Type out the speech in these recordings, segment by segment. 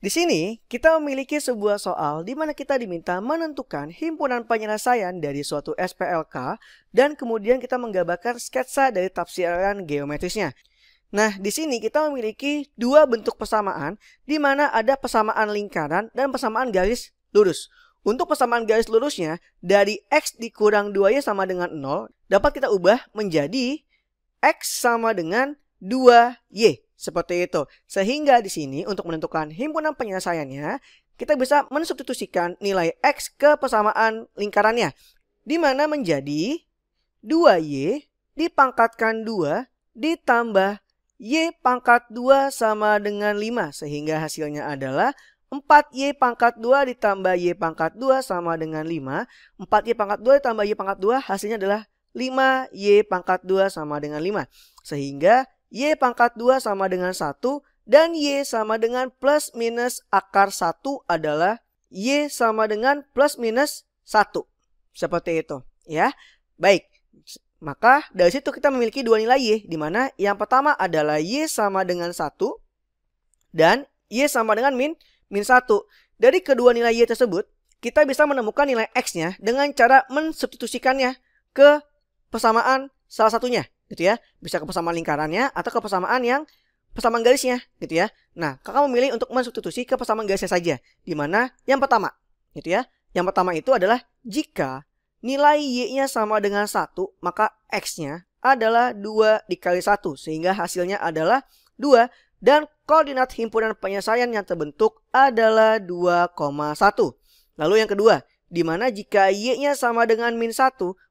Di sini, kita memiliki sebuah soal di mana kita diminta menentukan himpunan penyelesaian dari suatu SPLK dan kemudian kita menggambarkan sketsa dari tafsiran geometrisnya. Nah, di sini kita memiliki dua bentuk persamaan di mana ada persamaan lingkaran dan persamaan garis lurus. Untuk persamaan garis lurusnya, dari X dikurang 2Y sama dengan 0, dapat kita ubah menjadi X sama dengan 2Y. Seperti itu. Sehingga di sini untuk menentukan himpunan penyelesaiannya, kita bisa mensubstitusikan nilai X ke persamaan lingkarannya. Di mana menjadi 2Y dipangkatkan 2 ditambah Y pangkat 2 sama dengan 5. Sehingga hasilnya adalah 4Y pangkat 2 ditambah Y pangkat 2 sama dengan 5. 4Y pangkat 2 ditambah Y pangkat 2 hasilnya adalah 5Y pangkat 2 sama dengan 5. Sehingga Y pangkat 2 sama dengan 1 dan Y sama dengan plus minus akar 1 adalah Y sama dengan plus minus 1. Seperti itu ya. Baik. Maka dari situ kita memiliki dua nilai Y di mana yang pertama adalah Y sama dengan 1 dan Y sama dengan min min 1. Dari kedua nilai Y tersebut kita bisa menemukan nilai X-nya dengan cara mensubstitusikannya ke persamaan salah satunya gitu ya bisa ke persamaan lingkarannya atau ke persamaan yang persamaan garisnya gitu ya nah kakak memilih untuk mensubstitusi ke persamaan garisnya saja di mana yang pertama gitu ya yang pertama itu adalah jika nilai y-nya sama dengan satu maka x-nya adalah dua dikali satu sehingga hasilnya adalah dua dan koordinat himpunan penyelesaian yang terbentuk adalah 2,1. Lalu yang kedua, di mana jika y-nya sama dengan min 1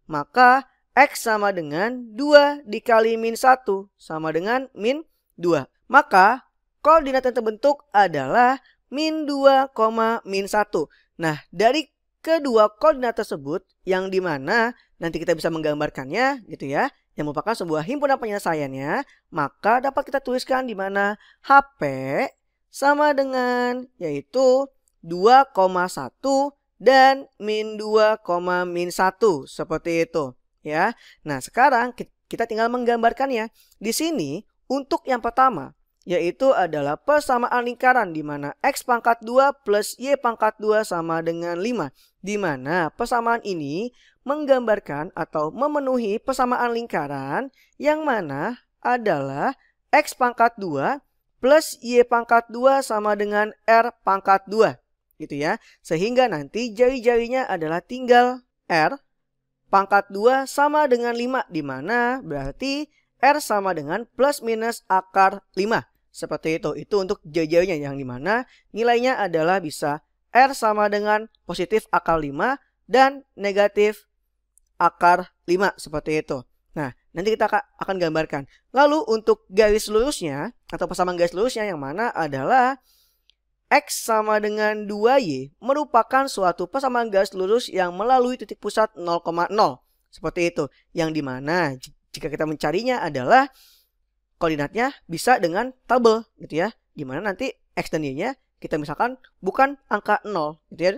maka X sama dengan 2 dikali min 1 sama dengan min 2. Maka koordinat yang terbentuk adalah min 2, min 1. Nah, dari kedua koordinat tersebut yang dimana nanti kita bisa menggambarkannya gitu ya yang merupakan sebuah himpunan penyelesaiannya maka dapat kita tuliskan di mana HP sama dengan yaitu 2,1 dan min 2, min 1 seperti itu ya. Nah, sekarang kita tinggal menggambarkannya. Di sini untuk yang pertama yaitu adalah persamaan lingkaran di mana X pangkat 2 plus Y pangkat 2 sama dengan 5. Di mana persamaan ini menggambarkan atau memenuhi persamaan lingkaran yang mana adalah X pangkat 2 plus Y pangkat 2 sama dengan R pangkat 2. Gitu ya. Sehingga nanti jari-jarinya adalah tinggal R Pangkat 2 sama dengan 5 di mana berarti R sama dengan plus minus akar 5. Seperti itu. Itu untuk jajanya yang dimana nilainya adalah bisa R sama dengan positif akar 5 dan negatif akar 5. Seperti itu. Nah, nanti kita akan gambarkan. Lalu untuk garis lurusnya atau persamaan garis lurusnya yang mana adalah X sama dengan 2Y merupakan suatu persamaan garis lurus yang melalui titik pusat 0,0. Seperti itu. Yang dimana jika kita mencarinya adalah koordinatnya bisa dengan tabel gitu ya. Dimana nanti X dan Y-nya kita misalkan bukan angka 0 gitu ya.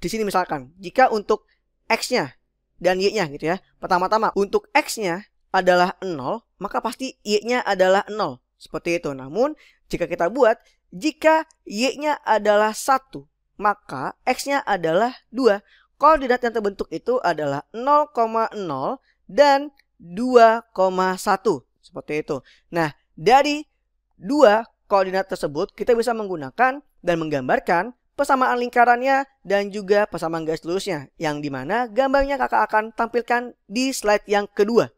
Di sini misalkan jika untuk X-nya dan Y-nya gitu ya. Pertama-tama untuk X-nya adalah 0 maka pasti Y-nya adalah 0. Seperti itu. Namun jika kita buat jika Y-nya adalah satu maka X-nya adalah dua Koordinat yang terbentuk itu adalah 0,0 dan 2,1. Seperti itu. Nah, dari dua koordinat tersebut kita bisa menggunakan dan menggambarkan persamaan lingkarannya dan juga persamaan garis lurusnya yang dimana gambarnya kakak akan tampilkan di slide yang kedua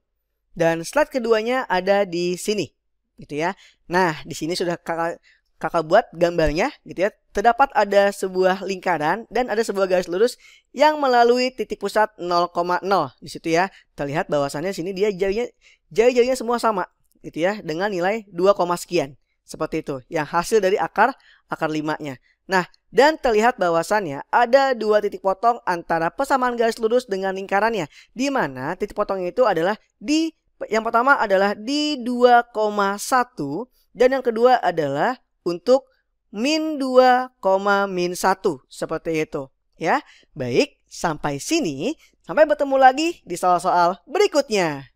dan slide keduanya ada di sini gitu ya nah di sini sudah kakak kakak buat gambarnya gitu ya, terdapat ada sebuah lingkaran dan ada sebuah garis lurus yang melalui titik pusat 0,0 di situ ya. Terlihat bahwasannya sini dia jarinya jari-jarinya semua sama gitu ya dengan nilai 2, sekian. Seperti itu yang hasil dari akar akar limanya. Nah, dan terlihat bahwasannya ada dua titik potong antara persamaan garis lurus dengan lingkarannya, di mana titik potongnya itu adalah di yang pertama adalah di 2,1 dan yang kedua adalah untuk min 2, min 1 seperti itu. Ya, baik sampai sini. Sampai bertemu lagi di soal-soal berikutnya.